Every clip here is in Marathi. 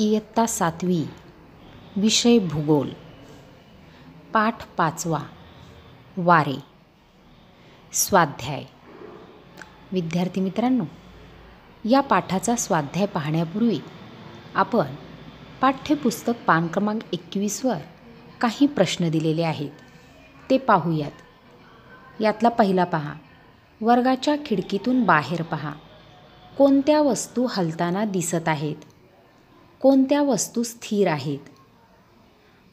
इयत्ता सातवी विषय भूगोल पाठ पाचवा वारे स्वाध्याय विद्यार्थी मित्रांनो या पाठाचा स्वाध्याय पाहण्यापूर्वी आपण पाठ्यपुस्तक पान क्रमांक एकवीसवर काही प्रश्न दिलेले आहेत ते पाहूयात यातला पहिला पहा वर्गाच्या खिडकीतून बाहेर पहा कोणत्या वस्तू हलताना दिसत आहेत कोणत्या वस्तू स्थिर आहेत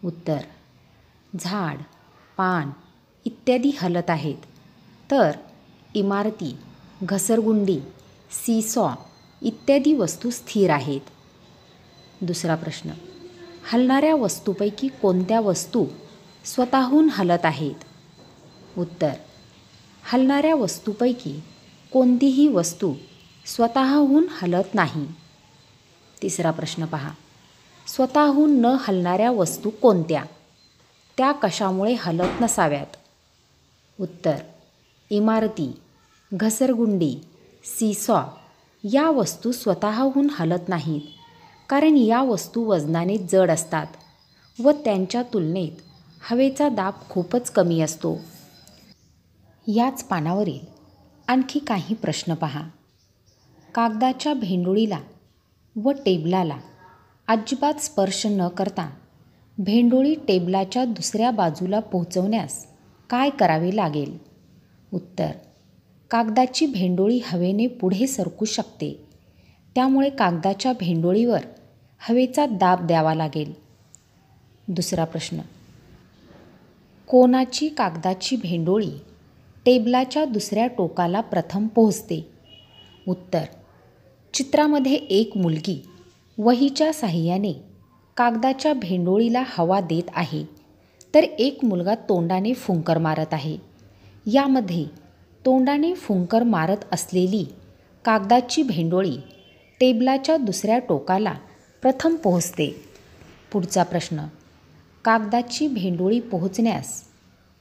उत्तर झाड पान इत्यादी हलत आहेत तर इमारती घसरगुंडी सीसॉ इत्यादी वस्तू स्थिर आहेत दुसरा प्रश्न हलणाऱ्या वस्तूपैकी कोणत्या वस्तू स्वतःहून हलत आहेत उत्तर हलणाऱ्या वस्तूपैकी कोणतीही वस्तू स्वतःहून हलत नाही तिसरा प्रश्न पहा स्वतःहून न हलणाऱ्या वस्तू कोणत्या त्या कशामुळे हलत नसाव्यात उत्तर इमारती घसरगुंडी सीसॉ या वस्तू स्वतःहून हलत नाहीत कारण या वस्तू वजनाने जड असतात व त्यांच्या तुलनेत हवेचा दाब खूपच कमी असतो याच पानावरील आणखी काही प्रश्न पहा कागदाच्या भेंडोळीला व टेबलाला अजिबात स्पर्श न करता भेंडोळी टेबलाच्या दुसऱ्या बाजूला पोहोचवण्यास काय करावे लागेल उत्तर कागदाची भेंडोळी हवेने पुढे सरकू शकते त्यामुळे कागदाच्या भेंडोळीवर हवेचा दाब द्यावा लागेल दुसरा प्रश्न कोणाची कागदाची भेंडोळी टेबलाच्या दुसऱ्या टोकाला प्रथम पोहोचते उत्तर चित्रामध्ये एक मुलगी वहीच्या साह्याने कागदाच्या भेंडोळीला हवा देत आहे तर एक मुलगा तोंडाने फुंकर मारत आहे यामध्ये तोंडाने फुंकर मारत असलेली कागदाची भेंडोळी टेबलाच्या दुसऱ्या टोकाला प्रथम पोहोचते पुढचा प्रश्न कागदाची भेंडोळी पोहोचण्यास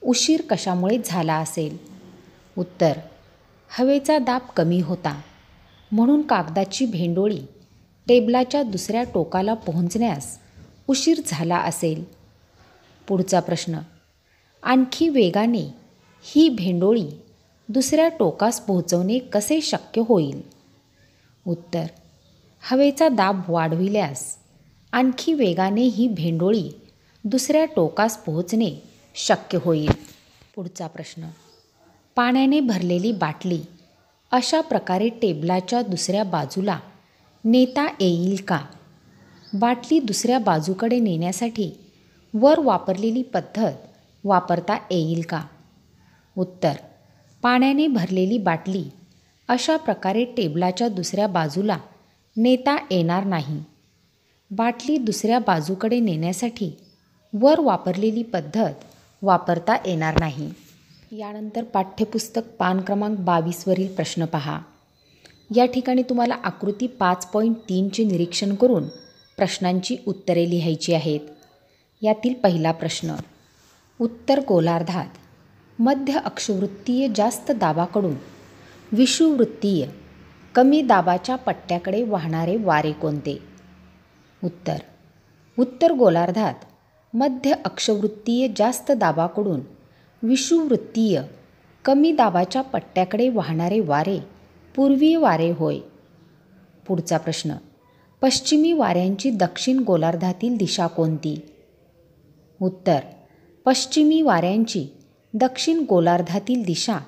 उशीर कशामुळे झाला असेल उत्तर हवेचा दाब कमी होता म्हणून कागदाची भेंडोळी टेबलाच्या दुसऱ्या टोकाला पोहोचण्यास उशीर झाला असेल पुढचा प्रश्न आणखी वेगाने ही भेंडोळी दुसऱ्या टोकास पोहोचवणे कसे शक्य होईल उत्तर हवेचा दाब वाढविल्यास आणखी वेगाने ही भेंडोळी दुसऱ्या टोकास पोहोचणे शक्य होईल पुढचा प्रश्न पाण्याने भरलेली बाटली अशा प्रकारे टेबलाच्या दुसऱ्या बाजूला नेता येईल का बाटली दुसऱ्या बाजूकडे नेण्यासाठी वर वापरलेली पद्धत वापरता येईल का उत्तर पाण्याने भरलेली बाटली अशा प्रकारे टेबलाच्या दुसऱ्या बाजूला नेता येणार नाही बाटली दुसऱ्या बाजूकडे नेण्यासाठी वर वापरलेली पद्धत वापरता येणार नाही यानंतर पाठ्यपुस्तक पान क्रमांक बावीसवरील प्रश्न पहा या ठिकाणी तुम्हाला आकृती पाच पॉईंट तीनचे निरीक्षण करून प्रश्नांची उत्तरे लिहायची आहेत यातील पहिला प्रश्न उत्तर गोलार्धात मध्य अक्षवृत्तीय जास्त दाबाकडून विषुवृत्तीय कमी दाबाच्या पट्ट्याकडे वाहणारे वारे कोणते उत्तर उत्तर गोलार्धात मध्य अक्षवृत्तीय जास्त दाबाकडून विषुवृत्तीय कमी दाबाच्या पट्ट्याकडे वाहणारे वारे पूर्वी वारे होय पुढचा प्रश्न पश्चिमी वाऱ्यांची दक्षिण गोलार्धातील दिशा कोणती उत्तर पश्चिमी वाऱ्यांची दक्षिण गोलार्धातील दिशा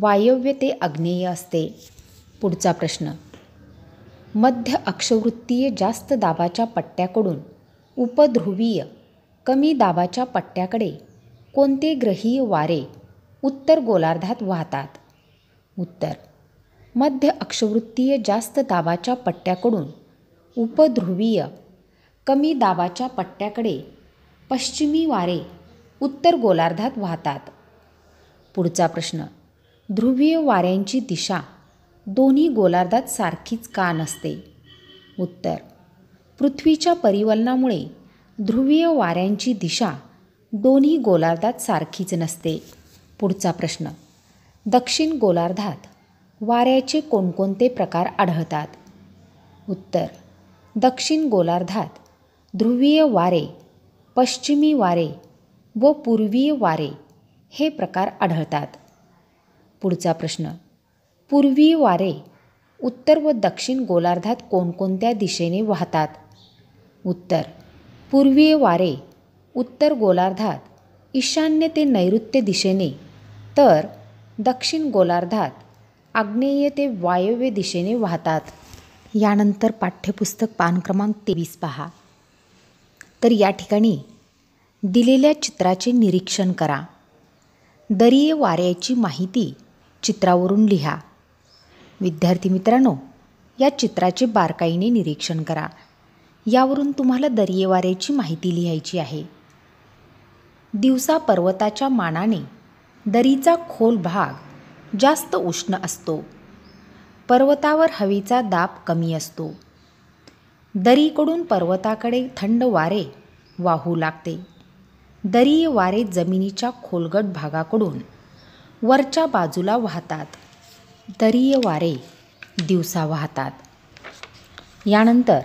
वायव्य ते अग्नेय असते पुढचा प्रश्न मध्य अक्षवृत्तीय जास्त दाबाच्या पट्ट्याकडून उपध्रुवीय कमी दाबाच्या पट्ट्याकडे कोणते ग्रहीय वारे उत्तर गोलार्धात वाहतात उत्तर मध्य अक्षवृत्तीय जास्त दाबाच्या पट्ट्याकडून उपध्रुवीय कमी दाबाच्या पट्ट्याकडे पश्चिमी वारे उत्तर गोलार्धात वाहतात पुढचा प्रश्न ध्रुवीय वाऱ्यांची दिशा दोन्ही गोलार्धात सारखीच का नसते उत्तर पृथ्वीच्या परिवलनामुळे ध्रुवीय वाऱ्यांची दिशा दोन्ही गोलार्धात सारखीच नसते पुढचा प्रश्न दक्षिण गोलार्धात वाऱ्याचे कोणकोणते प्रकार आढळतात उत्तर दक्षिण गोलार्धात ध्रुवीय वारे पश्चिमी वारे व पूर्वीय वारे हे प्रकार आढळतात पुढचा प्रश्न पूर्वी वारे उत्तर व दक्षिण गोलार्धात कोणकोणत्या दिशेने वाहतात उत्तर पूर्वीय वारे उत्तर गोलार्धात ईशान्य ते नैऋत्य दिशेने तर दक्षिण गोलार्धात आग्नेय ते वायव्य दिशेने वाहतात यानंतर पाठ्यपुस्तक पान क्रमांक तेवीस पहा तर या ठिकाणी दिलेल्या चित्राचे निरीक्षण करा दरीय वाऱ्याची माहिती चित्रावरून लिहा विद्यार्थी मित्रांनो या चित्राचे बारकाईने निरीक्षण करा यावरून तुम्हाला वारेची माहिती लिहायची आहे दिवसा पर्वताच्या मानाने दरीचा खोल भाग जास्त उष्ण असतो पर्वतावर हवेचा दाब कमी असतो दरीकडून पर्वताकडे थंड वारे वाहू लागते दरीय वारे जमिनीच्या खोलगट भागाकडून वरच्या बाजूला वाहतात दरीय वारे दिवसा वाहतात यानंतर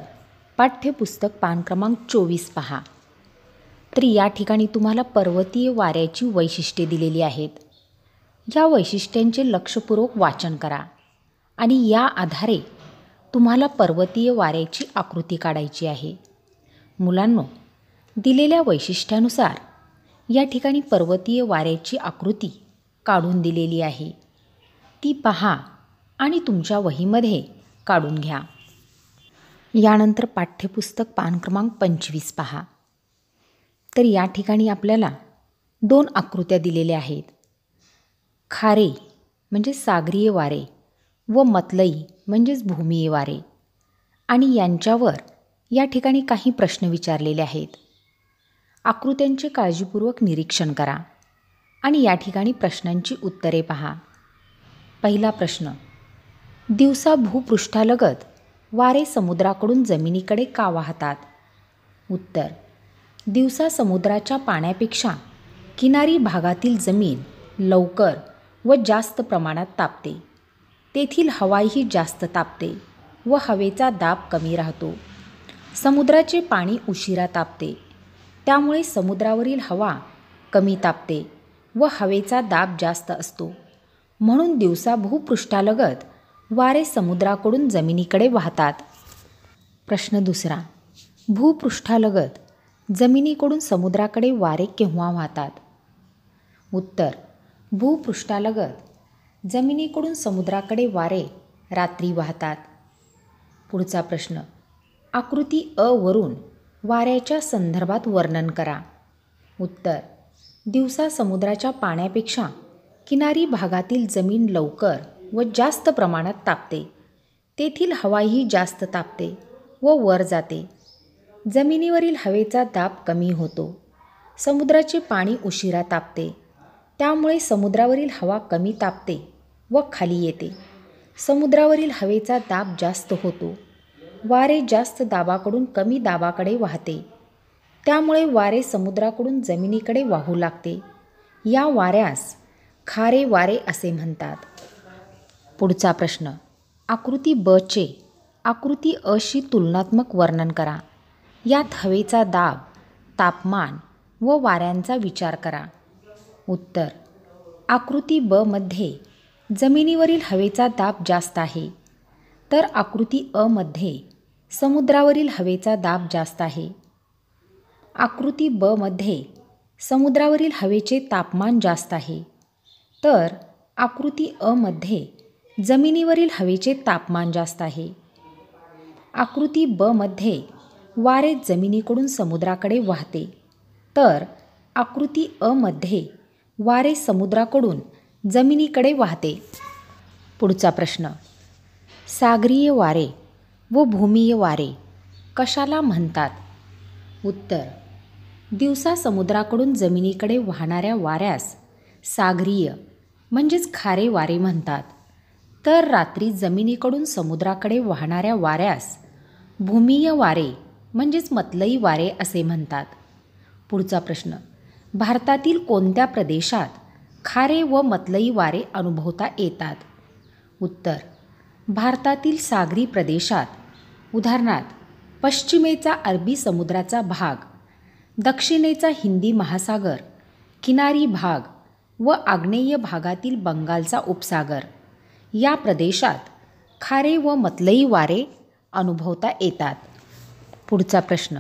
पाठ्यपुस्तक पान क्रमांक चोवीस पहा तर या ठिकाणी तुम्हाला पर्वतीय वाऱ्याची वैशिष्ट्ये दिलेली आहेत या वैशिष्ट्यांचे लक्षपूर्वक वाचन करा आणि या आधारे तुम्हाला पर्वतीय वाऱ्याची आकृती काढायची आहे मुलांनो दिलेल्या वैशिष्ट्यानुसार या ठिकाणी पर्वतीय वाऱ्याची आकृती काढून दिलेली आहे ती पहा आणि तुमच्या वहीमध्ये काढून घ्या यानंतर पाठ्यपुस्तक पान क्रमांक पंचवीस पहा तर या ठिकाणी आपल्याला दोन आकृत्या दिलेल्या आहेत खारे म्हणजे सागरीय वारे व मतलई म्हणजेच भूमीय वारे आणि यांच्यावर या ठिकाणी काही प्रश्न विचारलेले आहेत आकृत्यांचे काळजीपूर्वक निरीक्षण करा आणि या ठिकाणी प्रश्नांची उत्तरे पहा पहिला प्रश्न दिवसा भूपृष्ठालगत वारे समुद्राकडून जमिनीकडे का वाहतात उत्तर दिवसा समुद्राच्या पाण्यापेक्षा किनारी भागातील जमीन लवकर व जास्त प्रमाणात तापते तेथील हवाही जास्त तापते व हवेचा दाब कमी राहतो समुद्राचे पाणी उशिरा तापते त्यामुळे समुद्रावरील हवा कमी तापते व हवेचा दाब जास्त असतो म्हणून दिवसा भूपृष्ठालगत वारे समुद्राकडून जमिनीकडे वाहतात प्रश्न दुसरा भूपृष्ठालगत जमिनीकडून समुद्राकडे वारे केव्हा वाहतात उत्तर भूपृष्ठालगत जमिनीकडून समुद्राकडे वारे रात्री वाहतात पुढचा प्रश्न आकृती अ वरून वाऱ्याच्या संदर्भात वर्णन करा उत्तर दिवसा समुद्राच्या पाण्यापेक्षा किनारी भागातील जमीन लवकर व जास्त प्रमाणात तापते तेथील हवाही जास्त तापते व वर जाते जमिनीवरील हवेचा दाब कमी होतो समुद्राचे पाणी उशिरा तापते त्यामुळे समुद्रावरील हवा कमी तापते व खाली येते समुद्रावरील हवेचा दाब जास्त होतो वारे जास्त दाबाकडून कमी दाबाकडे वाहते त्यामुळे वारे समुद्राकडून जमिनीकडे वाहू लागते या वाऱ्यास खारे वारे असे म्हणतात पुढचा प्रश्न आकृती ब चे आकृती अशी तुलनात्मक वर्णन करा यात हवेचा दाब तापमान व वाऱ्यांचा विचार करा उत्तर आकृती ब मध्ये जमिनीवरील हवेचा दाब जास्त आहे तर आकृती अ मध्ये समुद्रावरील हवेचा दाब जास्त आहे आकृती ब मध्ये समुद्रावरील हवेचे तापमान जास्त आहे तर आकृती अ मध्ये जमिनीवरील हवेचे तापमान जास्त आहे आकृती ब मध्ये वारे जमिनीकडून समुद्राकडे वाहते तर आकृती अ मध्ये वारे समुद्राकडून जमिनीकडे वाहते पुढचा प्रश्न सागरीय वारे व भूमीय वारे कशाला म्हणतात उत्तर दिवसा समुद्राकडून जमिनीकडे वाहणाऱ्या वाऱ्यास सागरीय म्हणजेच खारे वारे म्हणतात तर रात्री जमिनीकडून समुद्राकडे वाहणाऱ्या वाऱ्यास भूमीय वारे म्हणजेच मतलई वारे असे म्हणतात पुढचा प्रश्न भारतातील कोणत्या प्रदेशात खारे व मतलई वारे अनुभवता येतात उत्तर भारतातील सागरी प्रदेशात उदाहरणार्थ पश्चिमेचा अरबी समुद्राचा भाग दक्षिणेचा हिंदी महासागर किनारी भाग व आग्नेय भागातील बंगालचा उपसागर या प्रदेशात खारे व मतलई वारे अनुभवता येतात पुढचा प्रश्न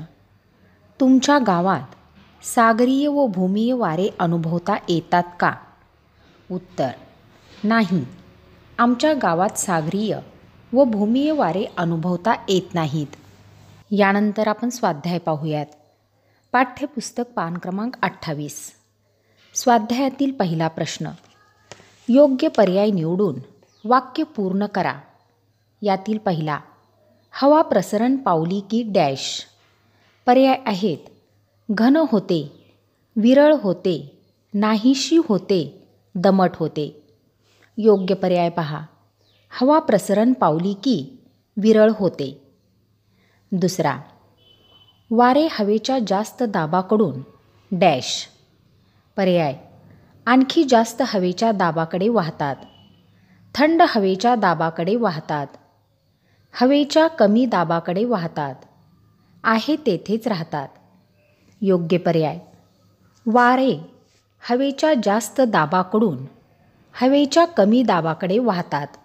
तुमच्या गावात सागरीय व भूमीय वारे अनुभवता येतात का उत्तर नाही आमच्या गावात सागरीय व भूमीय वारे अनुभवता येत नाहीत यानंतर आपण स्वाध्याय पाहूयात पाठ्यपुस्तक पान क्रमांक अठ्ठावीस स्वाध्यायातील पहिला प्रश्न योग्य पर्याय निवडून वाक्य पूर्ण करा यातील पहिला हवा प्रसरण पावली की डॅश पर्याय आहेत घन होते विरळ होते नाहीशी होते दमट होते योग्य पर्याय पहा हवा प्रसरण पावली की विरळ होते दुसरा वारे हवेच्या जास्त दाबाकडून डॅश पर्याय आणखी जास्त हवेच्या दाबाकडे वाहतात थंड हवेच्या दाबाकडे वाहतात हवेच्या कमी दाबाकडे वाहतात आहे तेथेच राहतात योग्य पर्याय वारे हवेच्या जास्त दाबाकडून हवेच्या कमी दाबाकडे वाहतात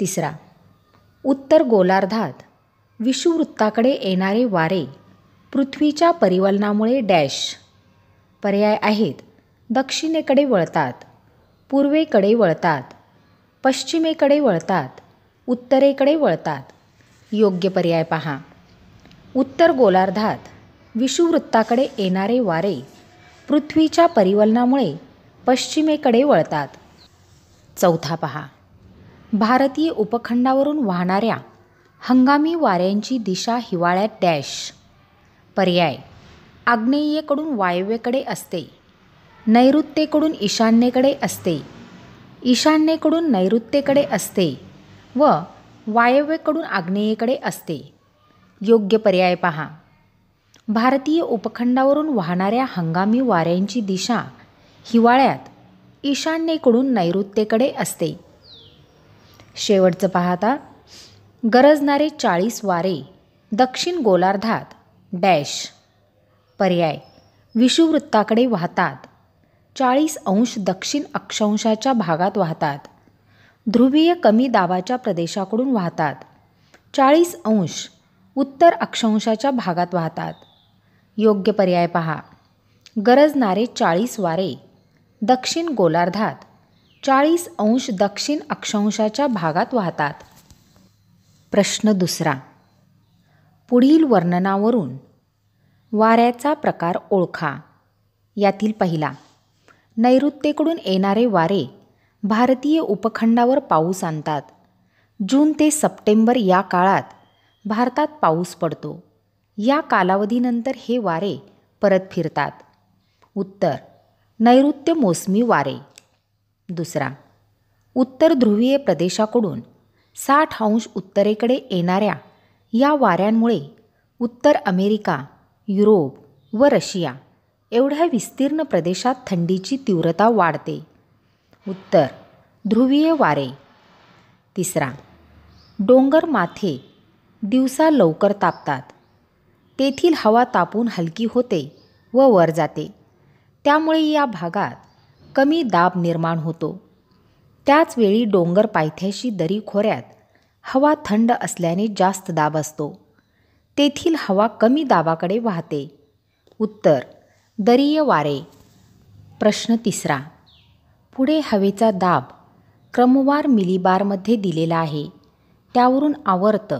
तिसरा उत्तर गोलार्धात विषुवृत्ताकडे येणारे वारे पृथ्वीच्या परिवलनामुळे डॅश पर्याय आहेत दक्षिणेकडे वळतात पूर्वेकडे वळतात पश्चिमेकडे वळतात उत्तरेकडे वळतात योग्य पर्याय पहा उत्तर गोलार्धात विषुवृत्ताकडे येणारे वारे पृथ्वीच्या परिवलनामुळे पश्चिमेकडे वळतात चौथा पहा भारतीय उपखंडावरून वाहणाऱ्या हंगामी वाऱ्यांची दिशा हिवाळ्यात डॅश पर्याय आग्नेयेकडून वायव्येकडे असते नैऋत्येकडून ईशान्येकडे असते ईशान्येकडून नैऋत्येकडे असते व वायव्येकडून आग्नेयेकडे असते योग्य पर्याय पहा भारतीय उपखंडावरून वाहणाऱ्या हंगामी वाऱ्यांची दिशा हिवाळ्यात ईशान्येकडून नैऋत्येकडे असते शेवटचं पाहता गरजणारे चाळीस वारे दक्षिण गोलार्धात डॅश पर्याय विषुवृत्ताकडे वाहतात चाळीस अंश दक्षिण अक्षांशाच्या भागात वाहतात ध्रुवीय कमी दाबाच्या प्रदेशाकडून वाहतात चाळीस अंश उत्तर अक्षांशाच्या भागात वाहतात योग्य पर्याय पहा गरजणारे चाळीस वारे दक्षिण गोलार्धात चाळीस अंश दक्षिण अक्षांशाच्या भागात वाहतात प्रश्न दुसरा पुढील वर्णनावरून वाऱ्याचा प्रकार ओळखा यातील पहिला नैऋत्येकडून येणारे वारे भारतीय उपखंडावर पाऊस आणतात जून ते सप्टेंबर या काळात भारतात पाऊस पडतो या कालावधीनंतर हे वारे परत फिरतात उत्तर नैऋत्य मोसमी वारे दुसरा उत्तर ध्रुवीय प्रदेशाकडून साठ अंश उत्तरेकडे येणाऱ्या या वाऱ्यांमुळे उत्तर अमेरिका युरोप व रशिया एवढ्या विस्तीर्ण प्रदेशात थंडीची तीव्रता वाढते उत्तर ध्रुवीय वारे तिसरा डोंगर माथे दिवसा लवकर तापतात तेथील हवा तापून हलकी होते व वर जाते त्यामुळे या भागात कमी दाब निर्माण होतो त्याचवेळी डोंगर पायथ्याशी दरी खोऱ्यात हवा थंड असल्याने जास्त दाब असतो तेथील हवा कमी दाबाकडे वाहते उत्तर दरीय वारे प्रश्न तिसरा पुढे हवेचा दाब क्रमवार मिलीबारमध्ये दिलेला आहे त्यावरून आवर्त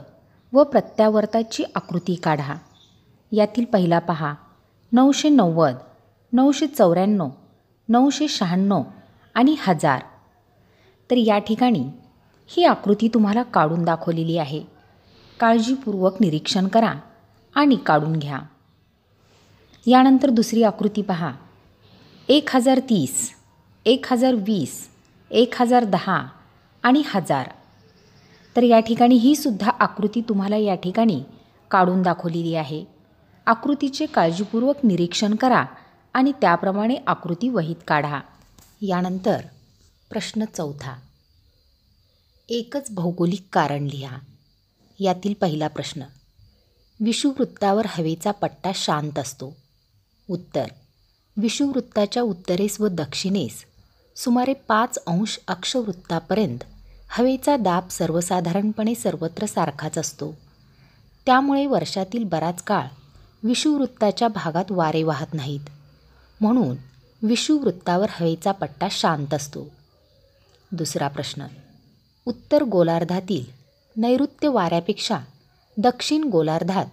व प्रत्यावर्ताची आकृती काढा यातील पहिला पहा नऊशे नव्वद नऊशे चौऱ्याण्णव नऊशे शहाण्णव आणि हजार तर या ठिकाणी ही आकृती तुम्हाला काढून दाखवलेली आहे काळजीपूर्वक निरीक्षण करा आणि काढून घ्या यानंतर दुसरी आकृती पहा एक हजार तीस एक हजार वीस एक हजार दहा आणि हजार तर या ठिकाणी ही सुद्धा आकृती तुम्हाला या ठिकाणी काढून दाखवलेली आहे आकृतीचे काळजीपूर्वक निरीक्षण करा आणि त्याप्रमाणे आकृती वहीत काढा यानंतर प्रश्न चौथा एकच भौगोलिक कारण लिहा यातील पहिला प्रश्न विषुवृत्तावर हवेचा पट्टा शांत असतो उत्तर विषुवृत्ताच्या उत्तरेस व दक्षिणेस सुमारे पाच अंश अक्षवृत्तापर्यंत हवेचा दाब सर्वसाधारणपणे सर्वत्र सारखाच असतो त्यामुळे वर्षातील बराच काळ विषुवृत्ताच्या भागात वारे वाहत नाहीत म्हणून विषुवृत्तावर हवेचा पट्टा शांत असतो दुसरा प्रश्न उत्तर गोलार्धातील नैऋत्य वाऱ्यापेक्षा दक्षिण गोलार्धात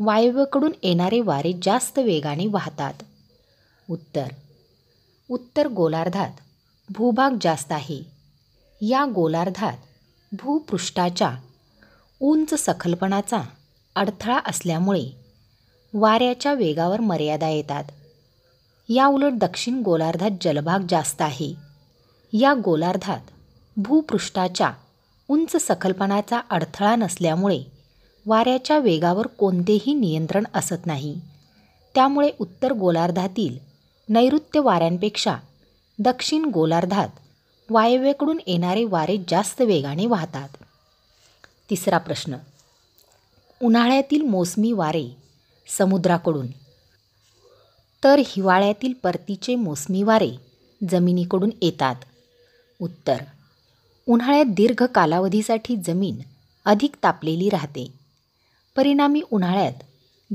वायव्यकडून येणारे वारे जास्त वेगाने वाहतात उत्तर उत्तर गोलार्धात भूभाग जास्त आहे या गोलार्धात भूपृष्ठाच्या उंच सखलपणाचा अडथळा असल्यामुळे वाऱ्याच्या वेगावर मर्यादा येतात या उलट दक्षिण गोलार्धात जलभाग जास्त आहे या गोलार्धात भूपृष्ठाच्या उंच सखलपणाचा अडथळा नसल्यामुळे वाऱ्याच्या वेगावर कोणतेही नियंत्रण असत नाही त्यामुळे उत्तर गोलार्धातील नैऋत्य वाऱ्यांपेक्षा दक्षिण गोलार्धात वायव्येकडून येणारे वारे जास्त वेगाने वाहतात तिसरा प्रश्न उन्हाळ्यातील मोसमी वारे समुद्राकडून तर हिवाळ्यातील परतीचे मोसमी वारे जमिनीकडून येतात उत्तर उन्हाळ्यात दीर्घ कालावधीसाठी जमीन अधिक तापलेली राहते परिणामी उन्हाळ्यात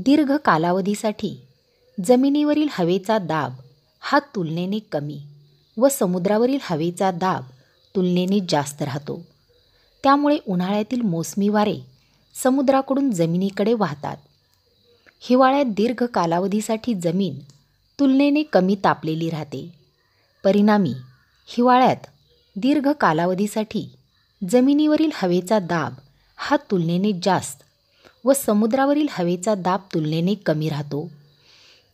दीर्घ कालावधीसाठी जमिनीवरील हवेचा दाब हा तुलनेने कमी व समुद्रावरील हवेचा दाब तुलनेने जास्त राहतो त्यामुळे उन्हाळ्यातील मोसमी वारे समुद्राकडून जमिनीकडे वाहतात हिवाळ्यात दीर्घ कालावधीसाठी जमीन तुलनेने कमी तापलेली राहते परिणामी हिवाळ्यात दीर्घ कालावधीसाठी जमिनीवरील हवेचा दाब हा तुलनेने जास्त व समुद्रावरील हवेचा दाब तुलनेने कमी राहतो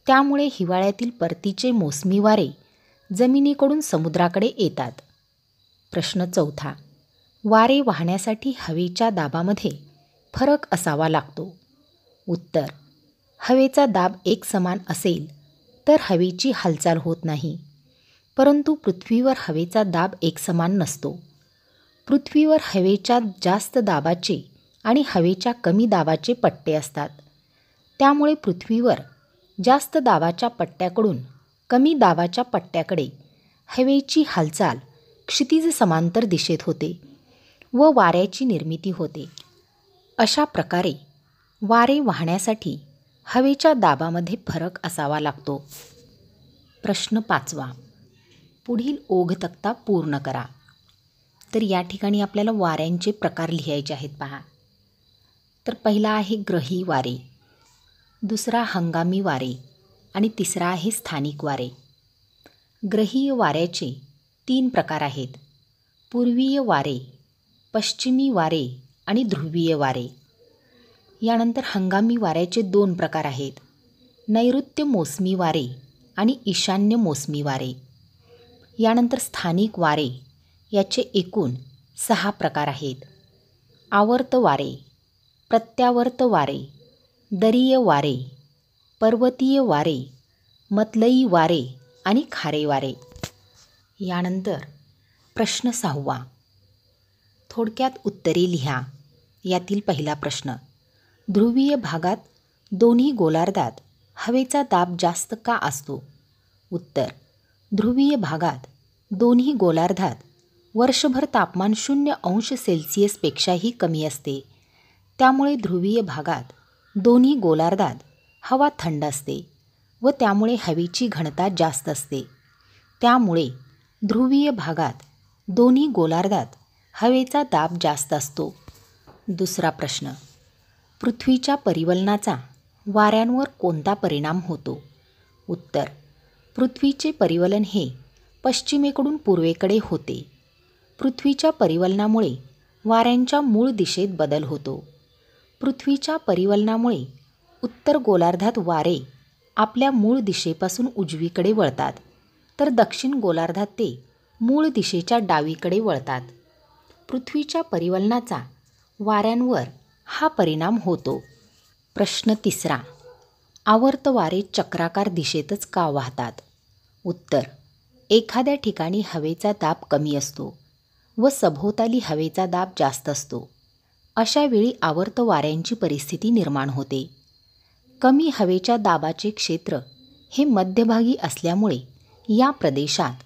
त्यामुळे हिवाळ्यातील परतीचे मोसमी वारे जमिनीकडून समुद्राकडे येतात प्रश्न चौथा वारे वाहण्यासाठी हवेच्या दाबामध्ये फरक असावा लागतो उत्तर हवेचा दाब एक समान असेल तर हवेची हालचाल होत नाही परंतु पृथ्वीवर हवेचा दाब एकसमान नसतो पृथ्वीवर हवेच्या जास्त दाबाचे आणि हवेच्या कमी दाबाचे पट्टे असतात त्यामुळे पृथ्वीवर जास्त दाबाच्या पट्ट्याकडून कमी दाबाच्या पट्ट्याकडे हवेची हालचाल क्षितिज समांतर दिशेत होते व वाऱ्याची निर्मिती होते अशा प्रकारे वारे वाहण्यासाठी हवेच्या दाबामध्ये फरक असावा लागतो प्रश्न पाचवा पुढील ओघ तक्ता पूर्ण करा तर या ठिकाणी आपल्याला वाऱ्यांचे प्रकार लिहायचे आहेत पहा तर पहिला आहे ग्रही वारे दुसरा हंगामी वारे आणि तिसरा आहे स्थानिक वारे ग्रहीय वाऱ्याचे तीन प्रकार आहेत पूर्वीय वारे पश्चिमी वारे आणि ध्रुवीय वारे यानंतर हंगामी वाऱ्याचे दोन प्रकार आहेत नैऋत्य मोसमी वारे आणि ईशान्य मोसमी वारे यानंतर स्थानिक वारे याचे एकूण सहा प्रकार आहेत आवर्त वारे प्रत्यावर्त वारे दरीय वारे पर्वतीय वारे मतलई वारे आणि खारे वारे यानंतर प्रश्न सहावा थोडक्यात उत्तरे लिहा यातील पहिला प्रश्न ध्रुवीय भागात दोन्ही गोलार्धात हवेचा दाब जास्त का असतो उत्तर ध्रुवीय भागात दोन्ही गोलार्धात वर्षभर तापमान शून्य अंश सेल्सिअसपेक्षाही कमी असते त्यामुळे ध्रुवीय भागात दोन्ही गोलार्धात हवा थंड असते व त्यामुळे हवेची घनता जास्त असते त्यामुळे ध्रुवीय भागात दोन्ही गोलार्धात हवेचा दाब जास्त असतो दुसरा प्रश्न पृथ्वीच्या परिवलनाचा वाऱ्यांवर कोणता परिणाम होतो उत्तर पृथ्वीचे परिवलन हे पश्चिमेकडून पूर्वेकडे होते पृथ्वीच्या परिवलनामुळे वाऱ्यांच्या मूळ दिशेत बदल होतो पृथ्वीच्या परिवलनामुळे उत्तर गोलार्धात वारे आपल्या मूळ दिशेपासून उजवीकडे वळतात तर दक्षिण गोलार्धात ते मूळ दिशेच्या डावीकडे वळतात पृथ्वीच्या परिवलनाचा वाऱ्यांवर हा परिणाम होतो प्रश्न तिसरा आवर्त वारे चक्राकार दिशेतच का वाहतात उत्तर एखाद्या ठिकाणी हवेचा दाब कमी असतो व सभोवताली हवेचा दाब जास्त असतो अशावेळी आवर्त वाऱ्यांची परिस्थिती निर्माण होते कमी हवेच्या दाबाचे क्षेत्र हे मध्यभागी असल्यामुळे या प्रदेशात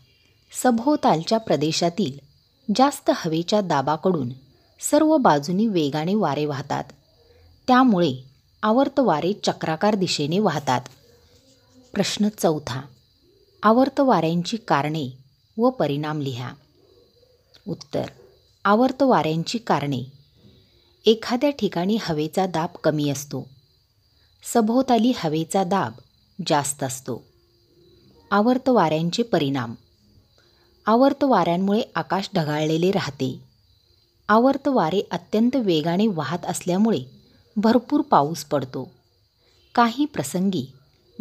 सभोवतालच्या प्रदेशातील जास्त हवेच्या दाबाकडून सर्व बाजूनी वेगाने वारे वाहतात त्यामुळे आवर्त वारे चक्राकार दिशेने वाहतात प्रश्न चौथा आवर्त वाऱ्यांची कारणे व परिणाम लिहा उत्तर आवर्त वाऱ्यांची कारणे एखाद्या ठिकाणी हवेचा दाब कमी असतो सभोवताली हवेचा दाब जास्त असतो आवर्त वाऱ्यांचे परिणाम आवर्त वाऱ्यांमुळे आकाश ढगाळलेले राहते आवर्त वारे अत्यंत वेगाने वाहत असल्यामुळे भरपूर पाऊस पडतो काही प्रसंगी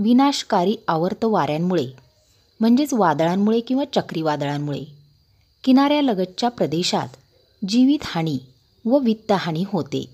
विनाशकारी आवर्त वाऱ्यांमुळे म्हणजेच वादळांमुळे किंवा चक्रीवादळांमुळे किनाऱ्यालगतच्या प्रदेशात जीवितहानी व वित्तहानी होते